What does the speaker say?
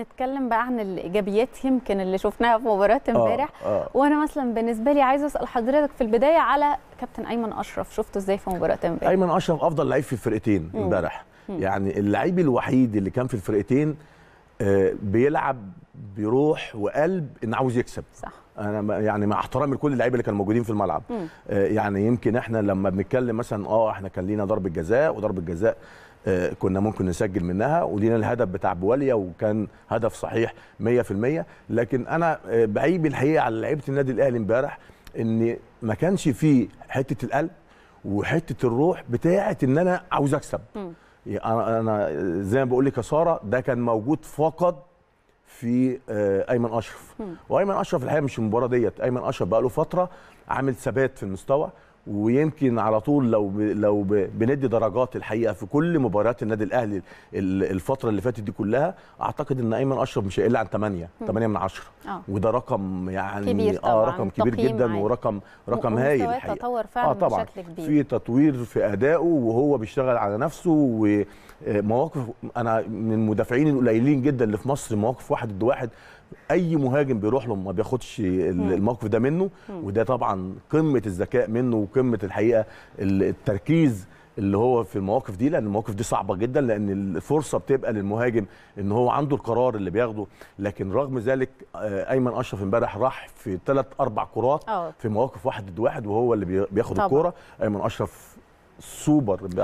نتكلم بقى عن الايجابيات يمكن اللي شفناها في مباراه آه، امبارح آه. وانا مثلا بالنسبه لي عايز اسال حضرتك في البدايه على كابتن ايمن اشرف شفته ازاي في مباراه امبارح ايمن اشرف افضل لعيب في الفرقتين امبارح يعني اللعيب الوحيد اللي كان في الفرقتين آه، بيلعب بروح وقلب ان عاوز يكسب صح انا يعني مع احترامي لكل اللعيبه اللي كانوا موجودين في الملعب آه يعني يمكن احنا لما بنتكلم مثلا اه احنا كان لينا ضربه جزاء وضربه جزاء آه كنا ممكن نسجل منها ولينا الهدف بتاع بواليا وكان هدف صحيح 100% لكن انا آه بعيب الحقيقه على لعيبه النادي الاهلي امبارح ان ما كانش فيه حته القلب وحته الروح بتاعه ان انا عاوز اكسب مم. انا زي ما بقول لك يا ساره ده كان موجود فقط في آه، ايمن اشرف وايمن اشرف الحقيقه مش المباراه ديت ايمن اشرف بقى له فتره عامل ثبات في المستوى ويمكن على طول لو ب... لو ب... بندي درجات الحقيقه في كل مباريات النادي الاهلي الفتره اللي فاتت دي كلها اعتقد ان ايمن اشرف مش هيقل عن 8 8 من 10 آه. وده رقم يعني كبير آه، طبعاً. اه رقم كبير جدا معي. ورقم رقم هايل الحقيقه تطور آه، فعلا آه طبعا بشكل كبير في تطوير في ادائه وهو بيشتغل على نفسه ومواقف انا من المدافعين القليلين جدا اللي في مصر مواقف واحد ضد واحد اي مهاجم بيروح له ما بياخدش الموقف ده منه وده طبعا قمه الذكاء منه وقمه الحقيقه التركيز اللي هو في المواقف دي لان المواقف دي صعبه جدا لان الفرصه بتبقى للمهاجم ان هو عنده القرار اللي بياخده لكن رغم ذلك آه، ايمن اشرف امبارح راح في ثلاث اربع كرات آه. في مواقف واحد ضد واحد وهو اللي بياخد الكوره ايمن اشرف سوبر